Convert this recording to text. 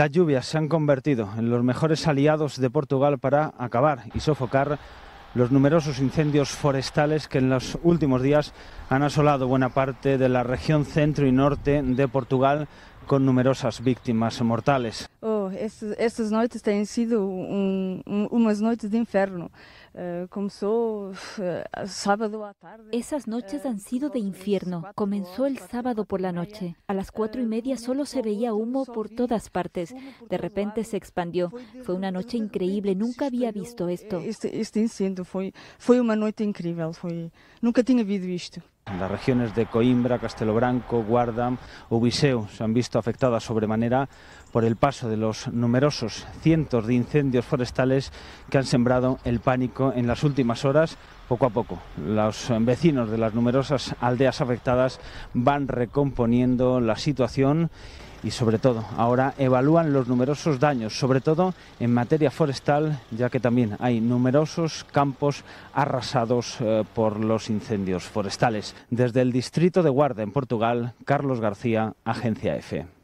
Las lluvias se han convertido en los mejores aliados de Portugal para acabar y sofocar los numerosos incendios forestales que en los últimos días han asolado buena parte de la región centro y norte de Portugal con numerosas víctimas mortales. Estas, noches han sido unas um, um, noches de inferno. Eh, comenzó eh, sábado a tarde. Esas noches eh, han sido de infierno. E comenzó el sábado por la noche. A las cuatro y media solo se veía humo por todas partes. De repente se expandió. Fue una noche increíble. Nunca había visto esto. Este, este incendio fue, fue una noche increíble. Fue, nunca tinha visto esto las regiones de Coimbra, Castelobranco, Guarda o Viseu se han visto afectadas sobremanera por el paso de los numerosos cientos de incendios forestales que han sembrado el pánico en las últimas horas. Poco a poco, los vecinos de las numerosas aldeas afectadas van recomponiendo la situación y sobre todo ahora evalúan los numerosos daños, sobre todo en materia forestal, ya que también hay numerosos campos arrasados eh, por los incendios forestales. Desde el distrito de Guarda en Portugal, Carlos García, Agencia EFE.